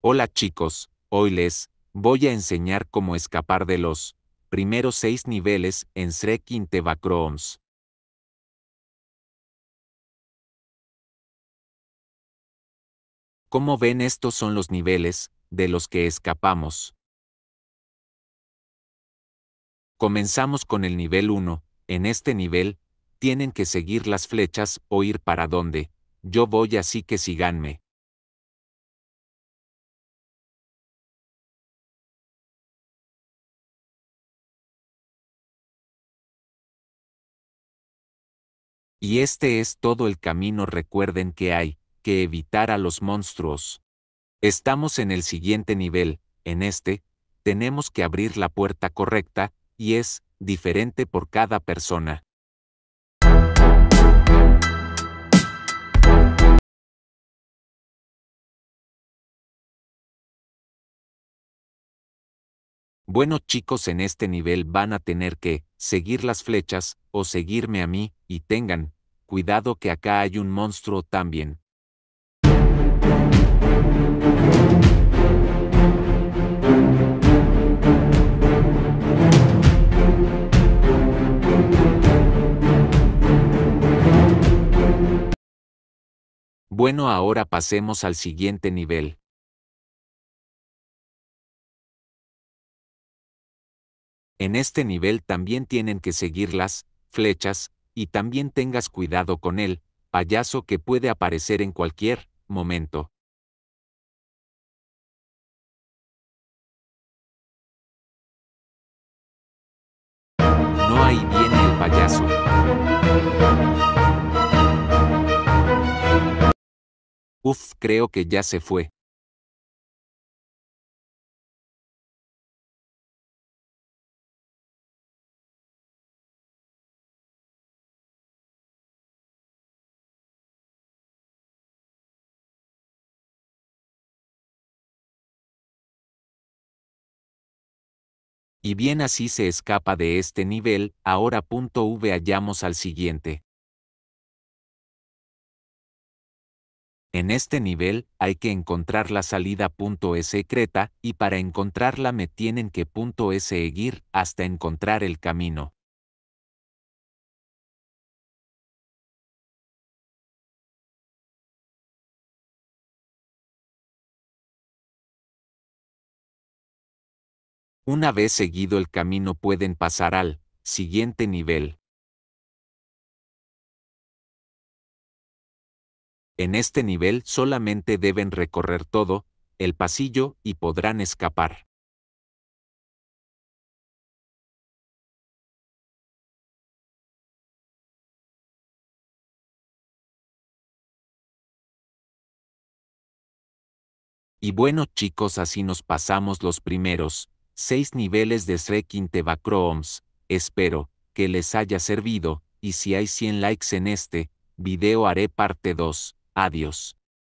Hola chicos, hoy les voy a enseñar cómo escapar de los primeros seis niveles en Shrek Intevacrooms. ¿Cómo ven estos son los niveles de los que escapamos. Comenzamos con el nivel 1. En este nivel, tienen que seguir las flechas o ir para donde. Yo voy así que síganme. Y este es todo el camino recuerden que hay, que evitar a los monstruos. Estamos en el siguiente nivel, en este, tenemos que abrir la puerta correcta, y es, diferente por cada persona. Bueno chicos en este nivel van a tener que, seguir las flechas, o seguirme a mí, y tengan, cuidado que acá hay un monstruo también. Bueno, ahora pasemos al siguiente nivel. En este nivel también tienen que seguir las flechas, y también tengas cuidado con el payaso que puede aparecer en cualquier momento. No ahí viene el payaso. Uf, creo que ya se fue. y bien así se escapa de este nivel, ahora punto V hallamos al siguiente. En este nivel, hay que encontrar la salida punto e secreta, y para encontrarla me tienen que punto S seguir hasta encontrar el camino. Una vez seguido el camino pueden pasar al siguiente nivel. En este nivel solamente deben recorrer todo el pasillo y podrán escapar. Y bueno chicos, así nos pasamos los primeros 6 niveles de Shrek in Espero que les haya servido, y si hay 100 likes en este video haré parte 2. Adiós.